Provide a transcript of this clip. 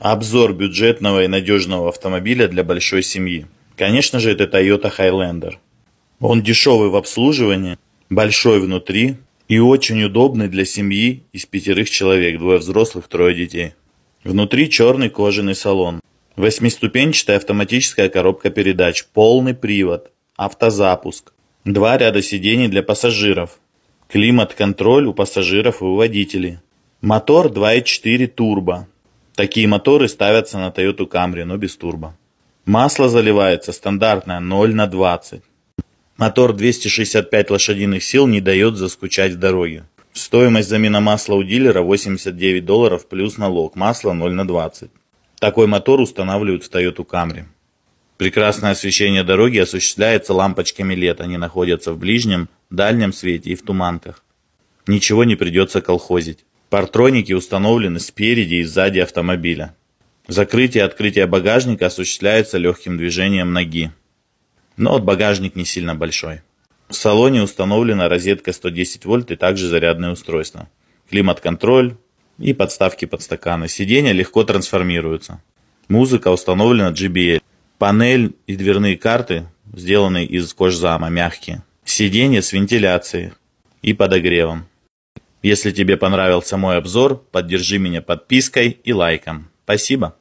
Обзор бюджетного и надежного автомобиля для большой семьи. Конечно же, это Toyota Highlander. Он дешевый в обслуживании, большой внутри и очень удобный для семьи из пятерых человек, двое взрослых, трое детей. Внутри черный кожаный салон. Восьмиступенчатая автоматическая коробка передач, полный привод, автозапуск, два ряда сидений для пассажиров, климат-контроль у пассажиров и у водителей. Мотор 2.4 турбо, Такие моторы ставятся на Toyota Camry, но без турбо. Масло заливается стандартное 0 на 20. Мотор 265 лошадиных сил не дает заскучать в дороге. Стоимость замена масла у дилера 89 долларов плюс налог. Масло 0 на 20. Такой мотор устанавливают в Toyota Camry. Прекрасное освещение дороги осуществляется лампочками лет. Они находятся в ближнем, дальнем свете и в туманках. Ничего не придется колхозить. Партроники установлены спереди и сзади автомобиля. Закрытие и открытие багажника осуществляется легким движением ноги. Но багажник не сильно большой. В салоне установлена розетка 110 вольт и также зарядное устройство. Климат-контроль и подставки под стаканы. Сиденья легко трансформируются. Музыка установлена JBL. Панель и дверные карты сделаны из кожзама, мягкие. Сиденья с вентиляцией и подогревом. Если тебе понравился мой обзор, поддержи меня подпиской и лайком. Спасибо.